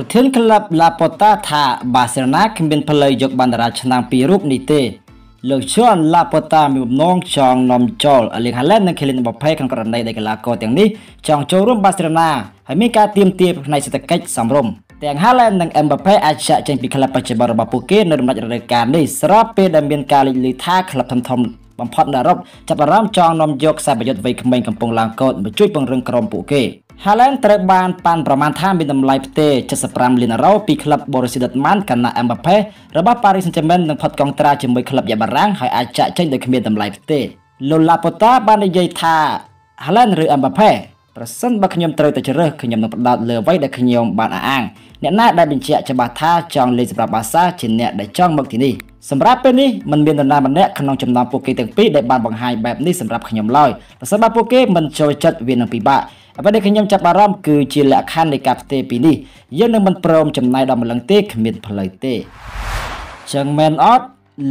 ប្រធានក្លឹប La Porta ថាបាសេឡូណាគ្មានផ្លូវយកបណ្ដារាឆ្នាំពីររូបនេះទេលោកជន់ La Porta មានបំណងចង់នាំចូលអេលីងហាឡែននិងខេលីនបូផេក្នុងករណីដែលកីឡាករទាំងនេះចង់ចូលរួមបាសេឡូណាហើយមានការទៀមទាផ្នែកសេដ្ឋកិច្ចសំរុំទាំងហាឡែននិងអេមបាប៉េអាចចាក់ចេញពីក្លឹបបច្ចុប្បន្នរបស់ពួកគេនៅដំណាច់រដូវកាលនេះស្របពេលដែលមានការលេចឮថាក្លឹបធំធំបំផុតនៅអឺរ៉ុបចាប់អារម្មណ៍ចង់នាំយកខ្សែប្រយុទ្ធវ័យក្មេងកំពុងឡើងកោតមកជួយពង្រឹងក្រុមពួកគេ Haaland ត្រូវបានប៉ាន់ប្រមាណថាមានតម្លៃផ្ទេរ75លានអឺរ៉ូពីក្លឹប Borussia Dortmund កណៈ Mbappe របស់ Paris Saint-Germain នឹងផុតកងត្រាជាមួយក្លឹបយ៉ាបារាំងហើយអាចចាក់ចេញដោយគ្មានតម្លៃផ្ទេរលោកឡាប៉ូតាបាននិយាយថា Haaland ឬ Mbappe ប្រសិនបើខ្ញុំត្រូវតែជ្រើសខ្ញុំនឹងផ្ដោតលើអ្វីដែលខ្ញុំបានអះអាង អ្នកណាដែលបញ្ជាក់ច្បាស់ថាចង់លេងសម្រាប់បាសាជាអ្នកដែលចង់មកទីនេះសម្រាប់ពេលនេះមិនមាននរណាម្នាក់ក្នុងចំណោមពួកគេទាំងពីរដែលបានបង្ហាញបែបនេះសម្រាប់ខ្ញុំឡើយប្រសិនបើពួកគេមិនចូលចិត្តវានឹងពិបាកអ្វីដែលខ្ញុំចាប់អារម្មណ៍គឺជាលក្ខខណ្ឌនៃការផ្ទេរពីនេះយើងនឹងមិនព្រមចំណាយដល់ម្លឹងទេគ្មានផ្លូវទេចឹងមែនអត់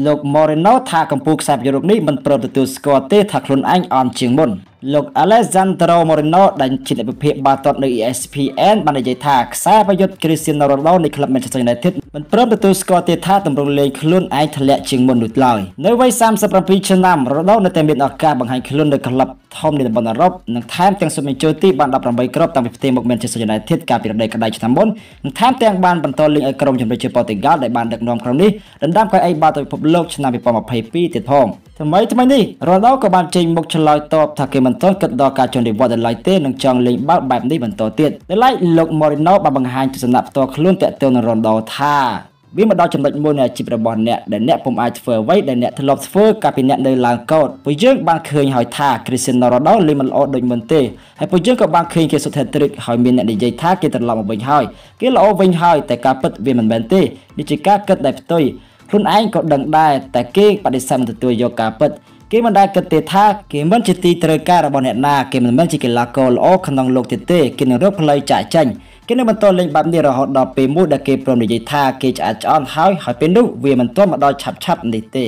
លោក Moreno ថាកម្ពុជាខ្សែប្រយោគនេះមិនព្រមទទួលស្គាល់ទេថាខ្លួនឯងអន់ជាងមុនលោក Alessandro Moreno ដែលជាអ្នកវិភាគបាល់ទាត់នៅ ESPN បាននិយាយថាខ្សែប្រយុទ្ធ Cristiano Ronaldo នៃក្លឹប Manchester United មិនព្រមទទួលស្គាល់ទេថាទម្រង់លេងខ្លួនឯងធ្លាក់ជាងមុននោះឡើយនៅវ័យ37ឆ្នាំ Ronaldo នៅតែមានឱកាសបង្ហាញខ្លួននៅក្លឹបធំនៃតំបន់អឺរ៉ុបនិងថែមទាំងសុំបញ្ចូលទីបាន18គ្រាប់តាំងពីផ្ទេរមក Manchester United កាលពីរដូវក្តៅឆ្នាំមុននិងថែមទាំងបានបន្តលេងឲ្យក្រុមជម្រើសជាតិប៉ូទុយហ្គាល់ដែលបានដឹកនាំក្រុមនេះដណ្ដើមខោអីបាល់ទៅពិភពលោកឆ្នាំ2022ទៀតផងថ្មីថ្មីនេះរ៉ូណាល់ដូក៏បានចេញមុខឆ្លើយតបថាគេមិនទាន់គិតដល់ការជន់រីវ៉តដល់ឡៃទេនិងចង់លេងបាល់បែបនេះបន្តទៀតដល់ឡៃលោក Morino បានបង្ហាញទស្សនៈផ្ទាល់ខ្លួនតាក់ទងនឹងរ៉ូណាល់ដូថាវាមកដល់ចំណុចមួយនៃអាជីពរបស់អ្នកដែលអ្នកពុំអាចធ្វើអ្វីដែលអ្នកធ្លាប់ធ្វើកាលពីអ្នកនៅឡើងកោតពួកយើង បានឃើញហើយថា Cristiano Ronaldo លេងមិនល្អដូចមុនទេហើយពួកយើងក៏បានឃើញគេសុទ្ធហេត្រិកហើយមានអ្នកនិយាយថាគេត្រឡប់មកវិញហើយគេល្អវិញហើយតែការពិតវាមិនមែនទេនេះជាការគិតដែលផ្ទុយខ្លួនឯងក៏ដឹងដែរតែគេបដិសេធមិនទទួលយកការពិតគេមិនដែលគិតទេថាគេមិនជាទីត្រូវការរបស់អ្នកណាគេមិនមែនជាកីឡាករល្អក្នុងលោកទៀតទេគេនឹងរកផ្លូវចាក់ចាញ់គេនៅបន្តលេងបែបនេះរហូតដល់ពេលមួយដែលគេព្រមនិយាយថាគេឆ្អែតឆ្អន់ហើយហើយពេលនោះវាមិនទាន់មកដល់ឆាប់ឆាប់នេះទេ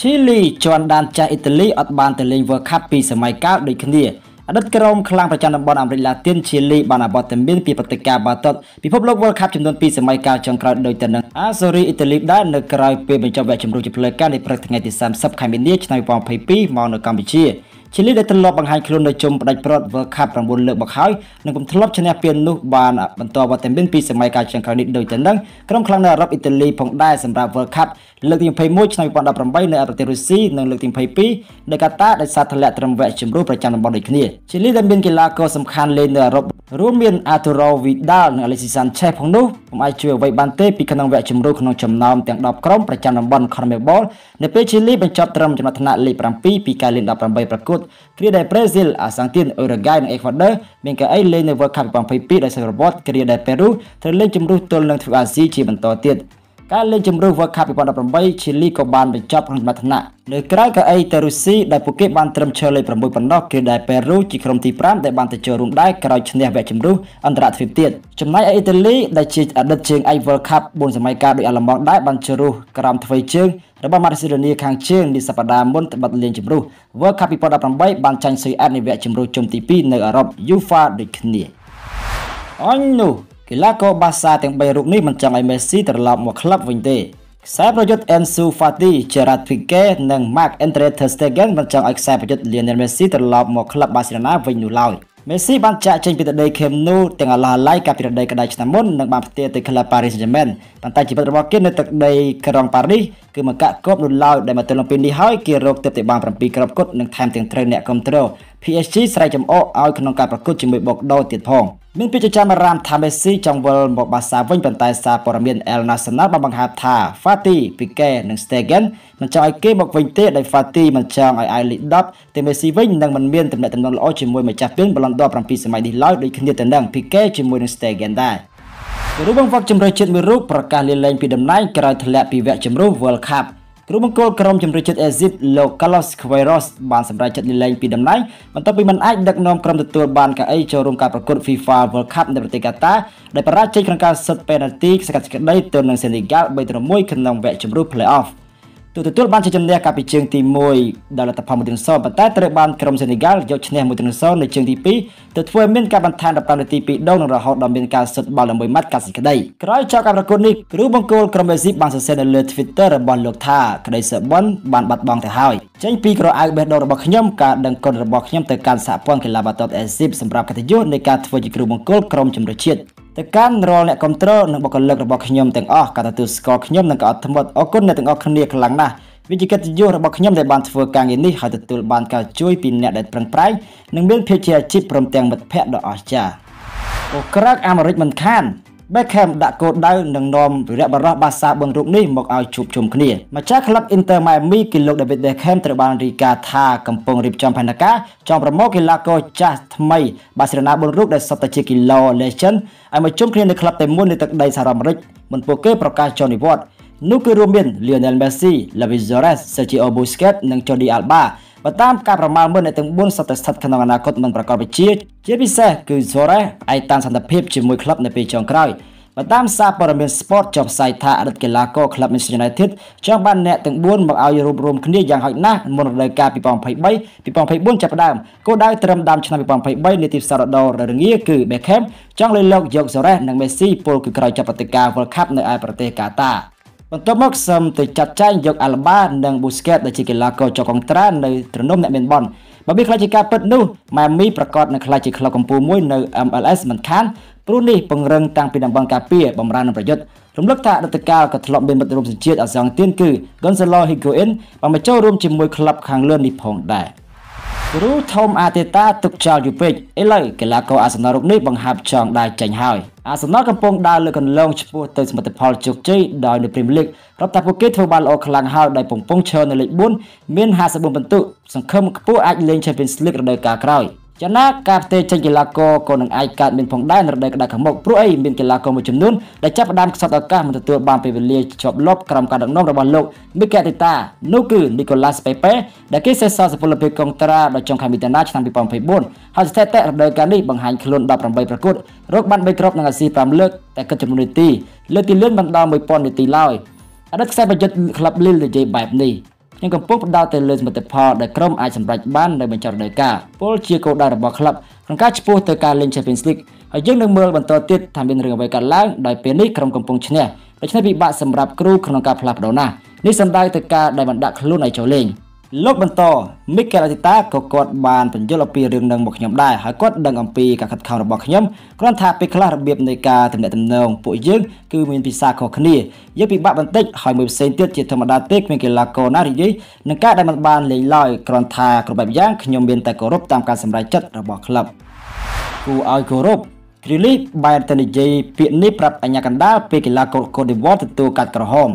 ឈីលីជន់ដានចាស់អ៊ីតាលីអត់បានទៅលេង World Cup ពីសម័យកាលដូចគ្នាអតីតក្រុមខ្លាំងប្រចាំតំបន់អាមេរិកឡាទីនឈីលីបានអវត្តមានពីព្រឹត្តិការណ៍បាល់ទាត់ពិភពលោក World Cup ចំនួន2សម័យកាលចុងក្រោយដូចទៅនឹងអាសូរីអ៊ីតាលីដែរនៅក្រៅពេលបញ្ចប់វគ្គជម្រុះជាផ្លូវការនៃព្រឹកថ្ងៃទី30ខែមីនាឆ្នាំ2022មកនៅកម្ពុជា។ឈីលីដែលធ្លាប់បង្ហាញខ្លួននៅជុំផ្ដាច់ព្រាត់ World Cup 9លើកមកហើយនិងកំធ្លាប់ឈ្នះពាននោះបានបន្តវត្តមានពីសម័យកាលចុងក្រោយនេះដូចទៅនឹងក្រុមខ្លាំងនៅអឺរ៉ុបអ៊ីតាលីផងដែរសម្រាប់ World Cup លើកទី21ឆ្នាំ2018នៅប្រទេសរុស្ស៊ីនិងលើកទី22នៅកាតាដោយសារធ្លាក់ត្រឹមវគ្គជម្រុះប្រចាំតំបន់ដូចគ្នាឈីលីដែលមានកីឡាករសំខាន់លេងនៅអឺរ៉ុបរួមមាន Arturo Vidal និង Alexis Sanchez ផងនោះពុំអាចជួយអ្វីបានទេពីក្នុងវគ្គជម្រុះក្នុងចំណោមទាំង10ក្រុមប្រចាំតំបន់ CONMEBOL នៅពេលឈីលីបញ្ចប់ត្រឹមចំណាត់ថ្នាក់លេខ7ពីការលេង18ប្រកួតគ្រាដែលប្រេស៊ីលអាសង់ទីនអ៊ុរុហ្គាយនិងអេក្វាដ័រមានកៅអីលេងនៅ World Cup 2022ដោយសាររបបគ្រាដែលប៉េរូត្រូវលេងជម្រុះទល់នឹងទ្វីបអាស៊ីជាបន្តទៀតការលេងជម្រើស World Cup 2018ឈីលីក៏បានបញ្ចប់ក្នុងសមត្ថភាពនៅក្រៅកៅអីទៅរុស្ស៊ីដែលពួកគេបានត្រឹមឈើលេខ6ប៉ុណ្ណោះគឺដែលប៉េរូជាក្រុមទី5ដែលបានទៅចូលរួមដែរក្រោយឈ្នះវគ្គជម្រុះអន្តរជាតិទៀតចំណែកឯអ៊ីតាលីដែលជាអតីតជើងឯក World Cup 4សម័យកាលដោយអាល្លឺម៉ង់ដែរបានជ្រុះក្រោមថ្វីជើងរបស់ម៉ាឌីសេឡូនីខាងជើងនេះសប្តាហ៍មុនត្បិតលេងជម្រុះ World Cup 2018បានចាញ់ស៊ុយអែតនៅវគ្គជម្រុះជុំទី2នៅអឺរ៉ុប UEFA ដូចគ្នាអញនោះកីឡាករបាសាទាំង3រូបនេះមិនចង់ឲ្យមេស៊ីត្រឡប់មកក្លឹបវិញទេខ្សែប្រយុទ្ធ Ansu Fati, Gerard Piqué និង Marc Andre ter Stegen មិនចង់ឲ្យខ្សែប្រយុទ្ធ Lionel Messi ត្រឡប់មកក្លឹប Barcelona វិញនោះឡើយមេស៊ីបានចាក់ចេញពីទឹកដី Camp Nou ទាំងអឡាឡៃកាលពីរដូវក្តៅឆ្នាំមុននិងបានផ្ទេរទៅក្លឹប Paris Saint-Germain ប៉ុន្តែជីវិតរបស់គេនៅទឹកដីក្រុងប៉ារីសគឺមកកាក់កប់នោះឡើយដែលមកទល់នឹងពេលនេះហើយគេរកទិព្វតែបាន7គ្រាប់គត់និងថែមទាំងត្រូវអ្នកគ្រប់គ្រង PSG ស្រែកចំអកឲ្យក្នុងការប្រកួតជាមួយបុកដោទៀតផងមានពាក្យចចាមអារ៉ាមថាមេស៊ីចង់វិលមកបាសាវិញប៉ុន្តែសារព័ត៌មាន El Nacional បានបង្ហាញថា Fati, Pique និង Stegen មិនចង់ឲ្យគេមកវិញទេដោយ Fati មិនចង់ឲ្យអាយលី10តែមេស៊ីវិញនឹងមិនមានទំនាក់ទំនងល្អជាមួយម្ចាស់ពាន Ballon d'Or 7សម័យនេះឡើយដូចគ្នាទៅនឹង Pique ជាមួយនឹង Stegen ដែររូបបង្វឹកជំរឿនជាតិមួយរូបប្រកាសលាលែងពីតំណែងក្រោយធ្លាក់ពីវគ្គជម្រុះ World Cup គ្រូបង្គោលក្រុមជំរឿនចិត្ត Egypt លោក Carlos Queiroz បានសម្រេចចិត្តលាលែងពីតំណែងបន្ទាប់ពីមិនអាចដឹកនាំក្រុមទទួលបានកៅអីចូលរួមការប្រកួត FIFA World Cup នៅប្រទេសកាតាដោយបរាជ័យក្នុងការសិត penalty សកាត់សេចក្តីទល់នឹងសេនីហ្គាល់3-1ក្នុងវគ្គជម្រុះ Playoff ទូទទួលបានជាជំនះកាលពីជើងទី1ដោយលទ្ធផល1-0ប៉ុន្តែត្រូវបានក្រុមសេនីហ្កាល់យកឈ្នះ1-0នៅជើងទី2ទៅធ្វើមានការបន្ថែម15នាទី2ដងនិងរហូតដល់មានការសុទ្ធបាល់ដើម្បីម៉ាត់កាស៊ីក្តីក្រោយចប់ការប្រកួតនេះគ្រូបង្គោលក្រុមមេស៊ីបានសរសេរនៅលើ Twitter របស់លោកថាក្តីសប៊ុនបានបាត់បង់ទៅហើយចេញពីក្រអៅបេះដូងរបស់ខ្ញុំការដឹងគុណរបស់ខ្ញុំទៅកាន់សហព័ន្ធកីឡាបាល់ទាត់អេស៊ីបសម្រាប់កិត្តិយសនៃការធ្វើជាគ្រូបង្គោលក្រុមជម្រើសជាតិទៅកាន់រាល់អ្នកគ្រប់គ្រងនិងបុគ្គលិករបស់ខ្ញុំទាំងអស់ការទទួលស្គាល់ខ្ញុំនិងក៏អត់ធ្មត់អរគុណអ្នកទាំងអស់គ្នាខ្លាំងណាស់វិជាកិត្តិយសរបស់ខ្ញុំដែលបានធ្វើការងារនេះហើយទទួលបានការជួយពីអ្នកដែលប្រឹងប្រែងនិងមានភាពជាអាជីពព្រមទាំងមិត្តភ័ក្តិដ៏អស្ចារ្យអូក្រាកអាមេរិកមិនខាន Beckham ដាក់គោលដៅនឹងនាំវីរបុរសបាសាបឹងរូបនេះមកឲ្យជួបជុំគ្នាម្ចាស់ក្លឹប Inter Miami គឺលោក David Beckham ត្រូវបានរាយការណ៍ថាកំពុងរៀបចំផែនការចង់ប្រមូលកីឡាករចាស់ថ្មី Barcelona បឹងរូបដែលសុទ្ធតែជាគីឡូ Legend ឲ្យមកជុំគ្នានៅក្លឹបតែមួយនៅទឹកដីសហរដ្ឋអាមេរិកមុនពួកគេប្រកាសចូលនិវត្តន៍នោះគឺរួមមាន Lionel Messi, Luis Suarez, Sergio Busquets និង Jordi Alba បើតាមការប្រមាណមើលអ្នកទាំង4សុទ្ធតែស្ថិតក្នុងអនាគតមិនប្រកបវិជ្ជាជាពិសេសគឺ Suarez ឯកតានសន្តិភាពជាមួយក្លឹបនៅពេលចុងក្រោយបើតាមសារព័ត៌មាន Sport ចុះផ្សាយថាអតីតកីឡាករក្លឹប Manchester United ចង់បានអ្នកទាំង4មកឲ្យរួបរวมគ្នាយ៉ាងហោចណាស់មុនរដូវកាល2023 2024ចាប់ផ្ដើមគោលដៅត្រឹមដើមឆ្នាំ2023នាទីផ្សារដររងាគឺ Beckham ចង់លើកយក Suarez និង Messi ពលគឺក្រោយចាប់ព្រឹត្តិការណ៍ World Cup នៅឯប្រទេសកាតាបន្ទាប់មកសឹមទៅចាត់ចែងយកអាល់បានិងប៊ូស្កេតដែលជាកីឡាករចុះកងត្រានៅត្រនំអ្នកមានបនបើវាខ្លាចជាការពិតនោះម៉ាមីប្រកាសនឹងខ្លាចជាក្លឹបកម្ពុជាមួយនៅ MLS មិនខានព្រោះនេះពង្រឹងតាំងពីតំបន់ការពារបំរាននឹងប្រយុទ្ធរំលឹកថាអតីតកាលក៏ធ្លាប់មានមិត្តរួមសញ្ជាតិអាសង់ទៀនគឺ Gonzalo Higuain បានមកចូលរួមជាមួយក្លឹបខាងលើនេះផងដែរគ្រូធំអាតេតាទុកចោលយូពេកឥឡូវកីឡាករអាសនៈរូបនេះបង្ហាប់ចង់ដែរចេញហើយអាសនៈកំពុងដើរលើកន្លងឆ្ពោះទៅសមិទ្ធផលជោគជ័យដោយនៅព្រីមលីករាប់ថាពួកគេធ្វើបានល្អខ្លាំងហើយដោយកំពុងឈរនៅលេខ4មាន54ពិន្ទុសង្ឃឹមខ្ពស់អាចលេង Champions League រដូវកាលក្រោយចំណាការផ្ទេរចេញកីឡាករក៏នឹងអាចកើតមានផងដែរនៅរដូវក្តៅខាងមុខព្រោះអីមានកីឡាករមួយចំនួនដែលចាប់ផ្ដើមខ្សត់ឱកាសមិនទទួលបានពេលវេលាជាប់លប់ក្រោមការដឹកនាំរបស់លោកមីកេតេតានោះគឺ Nicolas Pepe ដែលគេសេសសល់សុពលភាពកុងត្រាដល់ចុងខែមិថុនាឆ្នាំ2024ហើយស្ថិតិរដូវកាលនេះបង្ហាញខ្លួន18ប្រកួតរកបាន3គ្រាប់និងអាស៊ី5លើកតែគិតចំនួននាទីលើកទីលឿនបានដល់1000នាទីឡើយអតីតខ្សែប្រយុទ្ធក្លឹបលីលនិយាយបែបនេះនិងកំពុងផ្ដោតទៅលើសមិទ្ធផលដែលក្រុមអាចសម្រេចបាននៅបញ្ចប់រដូវកាលពលជាគោលដៅរបស់ក្លឹបក្នុងការឈ្មោះទៅការលេង Champions League ហើយយើងនឹងមើលបន្តទៀតថាមានរឿងអ្វីកើតឡើងដោយពេលនេះក្រុមកំពុងឈ្នះដូច្នេះពិបាកសម្រាប់គ្រូក្នុងការផ្លាស់ប្ដូរណាស់នេះសំដៅទៅការដែលបានដាក់ខ្លួនឲ្យចូលលេងលោកបន្តមីកែលអតិតាក៏គាត់បានបញ្យល់អំពីរឿងនឹងមកខ្ញុំដែរហើយគាត់ដឹងអំពីការខិតខំរបស់ខ្ញុំគ្រាន់ថាពេលខ្លះរបៀបនៃការទំនាក់ទំនងពួកយើងគឺមានភាសាខុសគ្នាយើងពិបាកបន្តិចហើយមួយផ្សេងទៀតជាធម្មតាទេគ្មានកីឡាករណារីយាយនឹងការដែលមិនបានលេងឡើយគ្រាន់ថាគ្រប់បែបយ៉ាងខ្ញុំមានតែគោរពតាមការសម្រេចចិត្តរបស់ក្លឹបគូឲ្យគោរពគ្រីលីបែរទៅនិយាយពាក្យនេះប្រាប់អញ្ញាកណ្ដាលពេលកីឡាករកូដេវ៉ាទទួលកាត់ក្រហម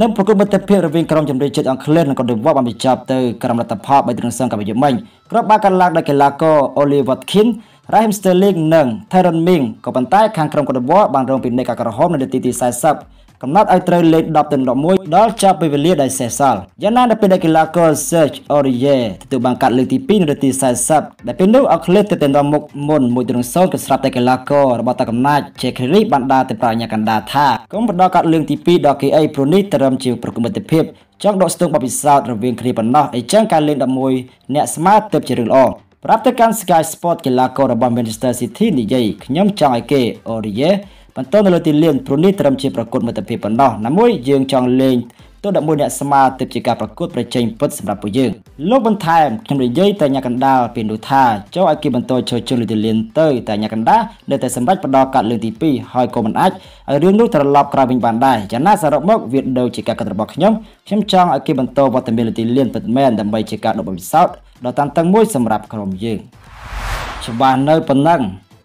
និងប្រគល់មិត្តភាពរវាងក្រុមជំនាញជាតិអង់គ្លេសនិងកូនឌីវ៉ាបានបញ្ចប់ទៅក្រុមលទ្ធផល3ទាំងសងកាលពីយប់មិញក្រុមបានកាន់ឡើងដោយកីឡាករ Oli Watkins Raheem Sterling និង Tyrone Mings ក៏ប៉ុន្តែខាងក្រុមកូនឌីវ៉ាបានរងពិនិត្យការក្រហមនៅនាទីទី40កំណត់ឲ្យត្រូវលេខ10ទាំង11ដល់ចាប់ពេលវេលាដែលសេសសល់យ៉ាងណានៅពេលដែលកីឡាករ Serge Aurier ទទួលបានកាត់លើកទី2នៅនាទី40ដែលពេលនោះអង់គ្លេសទៅទាំងមុខមុន1ទៅ0ក៏ស្រាប់តែកីឡាកររបស់តាកំណាច Jack Grealish បានដើរទៅប្រាជ្ញាកណ្ដាលថាកុំបដកាត់លើកទី2ដល់គេអីព្រោះនេះត្រឹមជាប្រកបមិត្តភាព ចង់ដកស្ទង់បបិសោតរវាងគ្នាប៉ុណ្ណោះអីចឹងការលេង11អ្នកស្មើទៅជារឿងល្អប្រាប់ទៅកាន់ Sky Sport កីឡាកររបស់ Manchester City និយាយខ្ញុំចង់ឲ្យគេ Aurier បន្តនៅលើទីលានព្រោះនេះត្រឹមជាប្រកួតមិត្តភាពប៉ុណ្ណោះណាមួយយើងចង់លេងទោះ11អ្នកស្មើទើបជាការប្រកួតប្រជែងពិតសម្រាប់ពួកយើងលោកបន្ថែមខ្ញុំនិយាយតែអ្នកកណ្ដាលពីនោះថាចូលឲ្យគេបន្តចូលជន់លើទីលានទៅតែអ្នកកណ្ដាលនៅតែសម្រេចបដកាត់លើទី2ហើយក៏មិនអាចឲ្យរឿងនោះត្រឡប់ក្រោយវិញបានដែរយ៉ាងណាសរុបមកវាដូចជាការកាត់របស់ខ្ញុំខ្ញុំចង់ឲ្យគេបន្តវត្តមានលើទីលានពិតមែនដើម្បីជាការដកបំសោតដល់តានតឹងមួយសម្រាប់ក្រុមយើងច្បាស់នៅប៉ុណ្ណឹង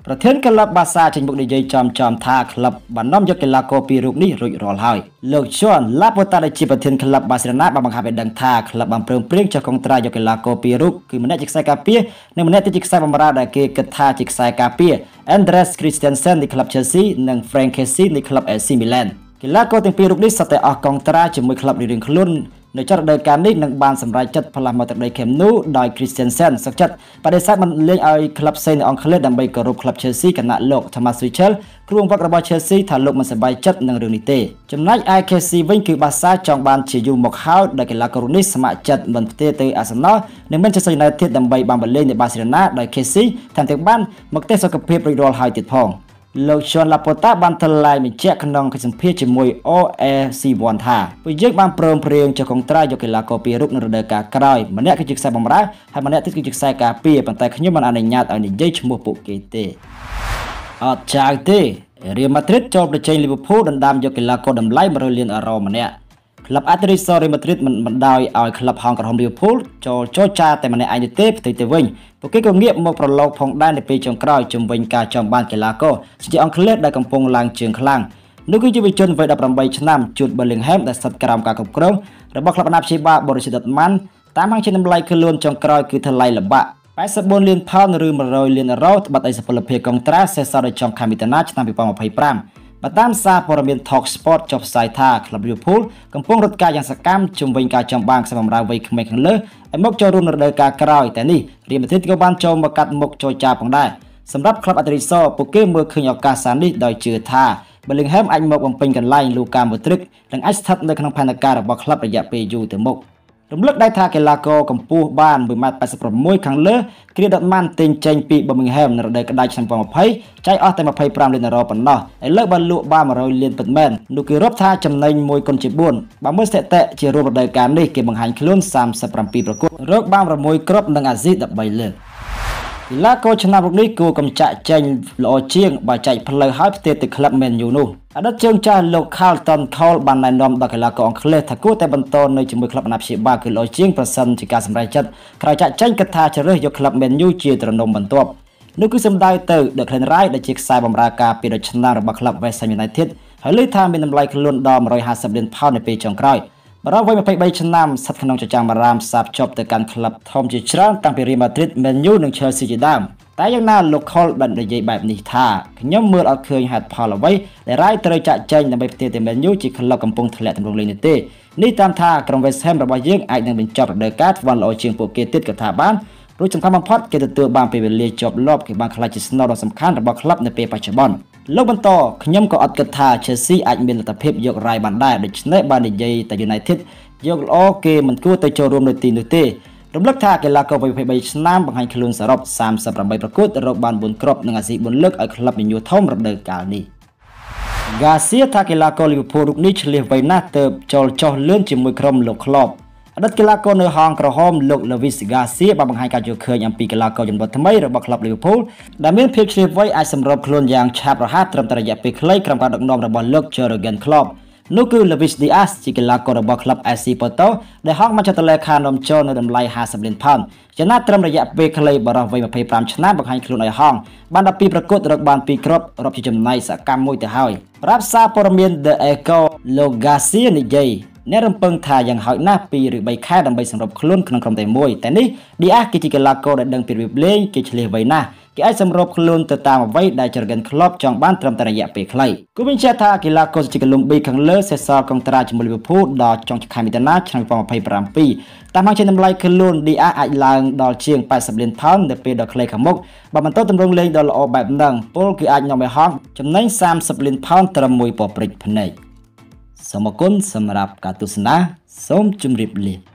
ប្រធានក្លឹបបាសាចេញមុខនិយាយចំចំថាក្លឹបបាននាំយកកីឡាករពីររូបនេះរួចរាល់ហើយលោក John Laporta ដែលជាប្រធានក្លឹបបាសេឡូណាបានបង្ហាញឲ្យដឹងថាក្លឹបបានព្រមព្រៀងចុះកុងត្រាយកកីឡាករពីររូបគឺម្នាក់ជាខ្សែការពារនិងម្នាក់ទៀតជាខ្សែបម្រើដែលគេគិតថាជាខ្សែការពារ Andres Christensen នៃក្លឹប Chelsea និង Frank Kessie នៃក្លឹប AC Milan កីឡាករទាំងពីររូបនេះសុទ្ធតែអស់កុងត្រាជាមួយក្លឹបរៀងៗខ្លួននៅចុងរដូវកាលនេះនឹងបានសម្រេចចិត្តផ្លាស់មកទឹកដីខេមនូដោយ Christiansen សុខចិត្តបដិសេធមិនលេងឲ្យក្លឹបផ្សេងនៅអង់គ្លេសដើម្បីគោរពក្លឹប Chelsea គណៈលោក Thomas Tuchel គ្រូបង្វឹករបស់ Chelsea ថាលោកមិនសប្បាយចិត្តនឹងរឿងនេះទេចំណែក IKC វិញគឺបាសា ចង់បានជាយូរមកហើយដោយកីឡាករនេះស្ម័គ្រចិត្តមិនផ្ទេរទៅ Arsenal និង Manchester United ដើម្បីបានបលេងនៅ Barcelona ដោយ KC តាមទាំងបានមកទេសសុខភាពរួចរាល់ហើយទៀតផង។លោកឈុនឡាប៉ូតាបានថ្លែងបញ្ជាក់ក្នុងកិច្ចសម្ភាសជាមួយ OAC1 ថាពួកយើងបានព្រមព្រៀងចុះកងត្រាយកកីឡាករពីររូបនៅរដូវកាលក្រោយម្នាក់គឺជាខ្សែបម្រើហើយម្នាក់ទៀតគឺជាខ្សែការពារប៉ុន្តែខ្ញុំមិនអនុញ្ញាតឲ្យនិយាយឈ្មោះពួកគេទេអត់ចៅទេរៀលម៉ាឌ្រីតចូលប្រជែងលីវើពូលដណ្ដើមយកកីឡាករតម្លៃ100លានអឺរ៉ូម្នាក់ក្លឹប Atletico Madrid មិនបណ្ដោយឲ្យក្លឹបហងក្រហម Liverpool ចូលចរចាតែម្នាក់ឯងនោះទេផ្ទុយទៅវិញពួកគេក៏ងាកមកប្រឡូកផងដែរនៅពេលចុងក្រោយជំវិញការចង់បានកីឡាករជាអង់គ្លេសដែលកំពុងឡើងជើងខ្លាំងនោះគឺយុវជនវ័យ18ឆ្នាំជួត Bellingham ដែលស្ថិតក្រោមការគ្រប់គ្រងរបស់ក្លឹបណាព្យាបាល Borussia Dortmund តាមហាងជាតម្លៃគឺលួនចុងក្រោយគឺថ្លៃល្បាក់84លានផោនឬ100លានអឺរ៉ូត្បិតអីសពលភាពកុងត្រាសេសសល់ដល់ចុងខែមិថុនាឆ្នាំ2025បាទតាមសារព័ត៌មាន Talk Sport ចុះផ្សាយថាក្លឹប Liverpool កំពុងរត់ការយ៉ាងសកម្មជំវិញការចំបាំងខ្សែបម្រើវ័យក្មេងខាងលើឲ្យមកចូលរួមនៅរដូវកាលក្រោយតែនេះរៀលម៉ាឌ្រីតក៏បានចូលមកកាត់មុខចរចាផងដែរសម្រាប់ក្លឹបអាត្រីសពួកគេមើលឃើញឱកាសសារនេះដោយជឿថាបើលីងហាមអាចមកបំពេញកន្លែងលូកាម៉ូទ្រិកនិងអាចស្ថិតនៅក្នុងផែនការរបស់ក្លឹបរយៈពេលយូរទៅមុខ។រំលឹកដែរថាកីឡាករកម្ពស់បាន1.86ខាងលើគ្រាដុតម៉ាន់ទិញចេញពី Birmingham នៅរដូវក្តៅឆ្នាំ2020ចៃអស់តែ25លានដុល្លារប៉ុណ្ណោះឥឡូវបានលក់បាន100លានពិតមែននោះគេរាប់ថាចំណេញ1គុណជា4បើមើលស្ថិតិជារួមរដូវកាលនេះគេបង្ហាញខ្លួន37ប្រកួតរកបាន6គ្រាប់និងអាស៊ី13លើកឡាកូឆ្នាំរុកនេះគួរកំចាក់ចេញល្អជាងបើចែកផ្លូវឲ្យផ្ទេរទៅក្លឹប Man U នោះអតីតជើងចាស់លោក Carlton Cole បានណែនាំដល់កីឡាករអង់គ្លេសថាគួរតែបន្តនៅជាមួយក្លឹបអាណាព្យាបាលគឺល្អជាងប្រសិនជាការសម្រេចចិត្តក្រោយចាក់ចេញគិតថាជ្រើសយកក្លឹប Man U ជាត្រណមបន្ទាប់នោះគឺសំដៅទៅ The Clan Rai ដែលជាខ្សែបម្រើការពីរដូវឆ្នាំរបស់ក្លឹប West Ham United ហើយលើកថាមានតម្លៃខ្លួនដល់150លានផោននៅពេលចុងក្រោយ។រយវ័យ23ឆ្នាំស្ថិតក្នុងចចាំអារ៉ាមសាបចប់ទៅកាន់ក្លឹបធំជាច្រើនតាំងពី Real Madrid Man U និង Chelsea ជាដើមតែយ៉ាងណាលោក Cole បាននិយាយបែបនេះថាខ្ញុំមើលអត់ឃើញហេតុផលអ្វីដែលរាយត្រូវចាក់ចែងដើម្បីផ្ទេរទៅ Man U ជាក្លឹបកំពុងធ្លាក់ទម្រង់លេងនេះទេនេះតាមថាក្រុម West Ham របស់យើងអាចនឹងបញ្ចប់រដូវកាលធ្វើល្អជាងពួកគេទៀតក៏ថាបានរួចសំខាន់បំផុតគេទទួលបានពេលវេលាជាប់លាប់គេបានខ្លាចជាស្នូលដ៏សំខាន់របស់ក្លឹបនៅពេលបច្ចុប្បន្នលោកបន្តខ្ញុំក៏អត់គិតថា Chelsea អាចមានលទ្ធភាពយករាយបានដែរដូច្នេះបាននិយាយតែ United យកល្អគេមិនគួរទៅចូលរួមនៅទីនោះទេរំលឹកថាកីឡាករវ័យ23ឆ្នាំបង្ហាញខ្លួនសរុប38ប្រកួតរកបាន4គ្រាប់និងអាស៊ី4លើកឲ្យក្លឹបញញួរធំរដូវកាលនេះហ្គាសៀថាកីឡាករលីវើពូលរូបនេះឆ្លៀសវ័យណាស់ទៅចូលចោះលឿនជាមួយក្រុមលោកក្លបអតីតកីឡាករនៅហងក្រហមលោក Luis Garcia បានបង្ហាញការយល់ឃើញអំពីកីឡាករចំនួនថ្មីរបស់ក្លឹប Liverpool ដែលមានភាពឆ្លៀតវៃអាចសម្របខ្លួនយ៉ាងឆាប់រហ័សត្រឹមតែរយៈពេលខ្លីក្រោមការដឹកនាំរបស់លោក Jurgen Klopp នោះគឺ Luis Diaz ជាកីឡាកររបស់ក្លឹប AC Porto ដែលហងមកចាប់តលេខានាំចូលនៅតម្លៃ50លានផោនចំណាត់ត្រឹមរយៈពេលខ្លីបរិះវ័យ25ឆ្នាំបង្ហាញខ្លួនឲ្យហងបាន12ប្រកួតរកបាន2គ្រាប់រាប់ជាចំណែកសកម្មមួយទៅហើយប្រាប់សារព័ត៌មាន The Echo លោក Garcia និយាយអ្នករំពឹងថាយ៉ាងហោចណាស់2ឬ3ខែដើម្បីសម្របខ្លួនក្នុង ក្រុមតែមួយតែនេះ DR គឺជាកីឡាករដែលដឹងពីរបៀបលេងគេឆ្លៀសវៃណាស់គេអាចសម្របខ្លួនទៅតាមអ្វីដែល Jurgen Klopp ចង់បានត្រឹមតែរយៈពេលខ្លីគូបញ្ជាក់ថាកីឡាករសជាតិកូឡុំប៊ីខាងលើសេសសល់កងត្រាជាមួយលីវើពូលដល់ចុងខែមិថុនាឆ្នាំ2027តាមហាងជាតម្លៃខ្លួន DR អាចឡើងដល់ជាង80លានផោននៅពេលដ៏ខ្លីខាងមុខបើបន្តទម្រង់លេងដ៏ល្អបែបហ្នឹងពលគឺអាចនាំឲ្យហងចំណេញ30លានផោនត្រឹមមួយប៉ព្រិចភ្នែកសូមអគុណសម្រាប់ការទស្សនាសូមជម្រាបលា